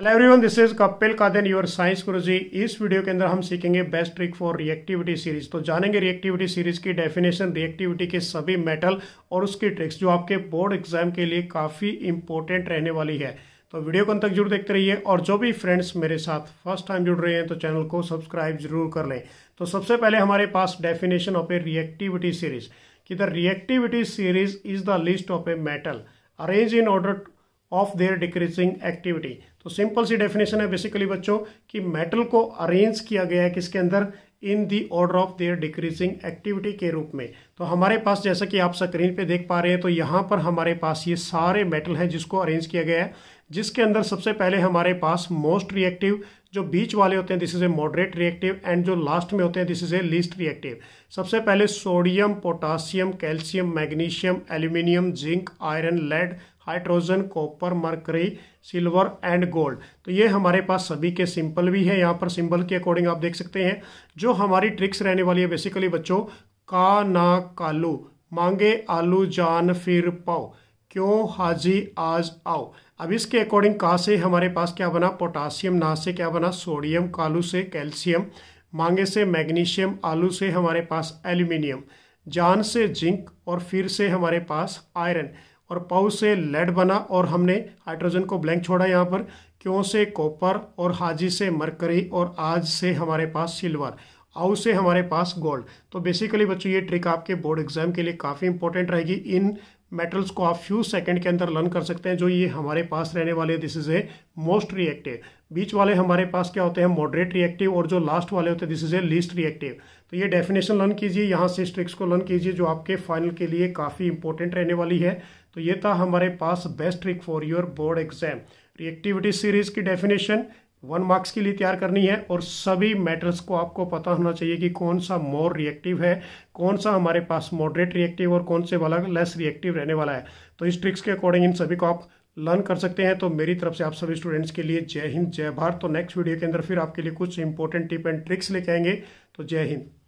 hello everyone this is Kapil then your science Guruji इस video के अंदर हम सीखेंगे best trick for reactivity series तो जानेंगे रिएक्टिविटी सीरीज की डेफिनेशन रिएक्टिविटी के सभी मेटल और उसकी ट्रिक्स जो आपके बोर्ड एग्जाम के लिए काफ़ी इंपॉर्टेंट रहने वाली है तो वीडियो को अंत तक जरूर देखते रहिए और जो भी फ्रेंड्स मेरे साथ फर्स्ट टाइम जुड़ रहे हैं तो चैनल को सब्सक्राइब जरूर कर लें तो सबसे पहले हमारे पास definition of a reactivity series कि the reactivity series is the list of a metal arrange in order of their decreasing activity तो सिंपल सी डेफिनेशन है बेसिकली बच्चों कि मेटल को अरेंज किया गया है किसके अंदर in the order of their decreasing activity के रूप में तो हमारे पास जैसा कि आप स्क्रीन पे देख पा रहे हैं तो यहाँ पर हमारे पास ये सारे मेटल हैं जिसको अरेंज किया गया है जिसके अंदर सबसे पहले हमारे पास मोस्ट रिएक्टिव जो बीच वाले होते हैं this is a moderate reactive and जो लास्ट में होते हैं this is a least reactive सबसे पहले sodium potassium calcium magnesium aluminium zinc iron lead hydrogen copper mercury silver and gold तो ये हमारे पास सभी के सिंपल भी हैं यहाँ पर सिंपल के अकॉर्डिंग आप देख सकते हैं जो हमारी ट्रिक्स रहने वाली है बेसिकली बच्चों का ना कालू मांगे आलू जान फिर पाओ क्यों हाजी आज आओ अब इसके अकॉर्डिंग कहा से हमारे पास क्या बना पोटासियम ना से क्या बना सोडियम कालू से कैल्शियम मांगे से मैग्नीशियम आलू से हमारे पास एल्यूमिनियम जान से जिंक और फिर से हमारे पास आयरन और पाउ से लेड बना और हमने हाइड्रोजन को ब्लैंक छोड़ा यहाँ पर क्यों से कॉपर और हाजी से मरकरी और आज से हमारे पास सिल्वर आउ से हमारे पास गोल्ड तो बेसिकली बच्चों ये ट्रिक आपके बोर्ड एग्जाम के लिए काफ़ी इंपॉर्टेंट रहेगी इन मेटल्स को आप फ्यू सेकंड के अंदर लर्न कर सकते हैं जो ये हमारे पास रहने वाले this is a most reactive बीच वाले हमारे पास क्या होते हैं मॉडरेट रिएक्टिव और जो लास्ट वाले होते हैं this is a least reactive तो ये डेफिनेशन लर्न कीजिए यहाँ से इस ट्रिक्स को लर्न कीजिए जो आपके फाइनल के लिए काफ़ी इंपॉर्टेंट रहने वाली है तो ये था हमारे पास best trick for your board exam reactivity series की डेफिनेशन वन मार्क्स के लिए तैयार करनी है और सभी मैटर्स को आपको पता होना चाहिए कि कौन सा मोर रिएक्टिव है कौन सा हमारे पास मॉडरेट रिएक्टिव और कौन से वाला लेस रिएक्टिव रहने वाला है तो इस ट्रिक्स के अकॉर्डिंग इन सभी को आप लर्न कर सकते हैं तो मेरी तरफ से आप सभी स्टूडेंट्स के लिए जय हिंद जय भारत तो नेक्स्ट वीडियो के अंदर फिर आपके लिए कुछ इंपॉर्टेंट टिप एंड ट्रिक्स लेके आएंगे तो जय हिंद